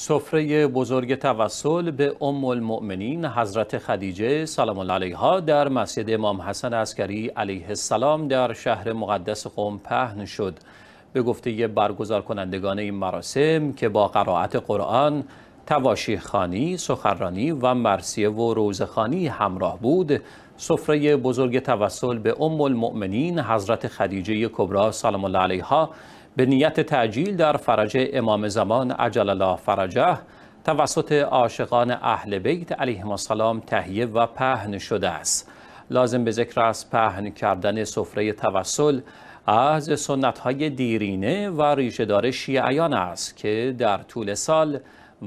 سفره بزرگ توسل به ام المؤمنین حضرت خدیجه سلام الله علیها در مسجد امام حسن عسکری علیه السلام در شهر مقدس قم پهن شد به گفته برگزار کنندگان این مراسم که با قرائت قرآن تواشیخانی، خانی، سخرانی و مرسیه و روزخانی همراه بود سفره بزرگ توسل به ام المؤمنین حضرت خدیجه کبرا سلام الله علیها به نیت تعجیل در فرج امام زمان عجل الله فرجه توسط عاشقان اهل بیت علیهم السلام تهیه و پهن شده است لازم به ذکر است پهن کردن سفره توسل از سنت های دیرینه و ریشهدار شیعیان است که در طول سال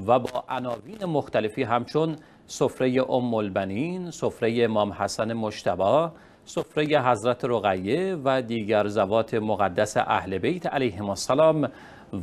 و با عناوین مختلفی همچون سفره ام البنین، سفره امام حسن مشتبه سفره حضرت رقیه و دیگر زوات مقدس اهل بیت علیهم السلام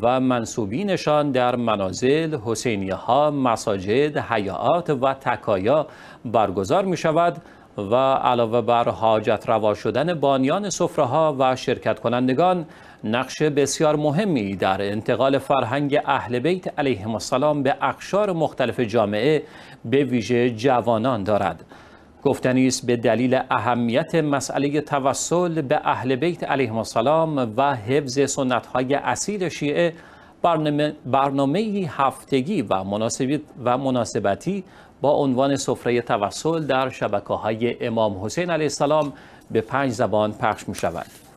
و منصوبینشان در منازل، حسینیه ها، مساجد، حیات و تکایا برگزار می شود و علاوه بر حاجت روا شدن بانیان سفره ها و شرکت کنندگان نقش بسیار مهمی در انتقال فرهنگ اهل بیت علیهم السلام به اقشار مختلف جامعه به ویژه جوانان دارد. گفتنی است به دلیل اهمیت مسئله توسل به اهل بیت علیه السلام و حفظ سنت های اصیل شیعه برنامه, برنامه هفتگی و, مناسبی و مناسبتی با عنوان سفره توسل در شبکه های امام حسین علیه السلام به پنج زبان پخش می شود.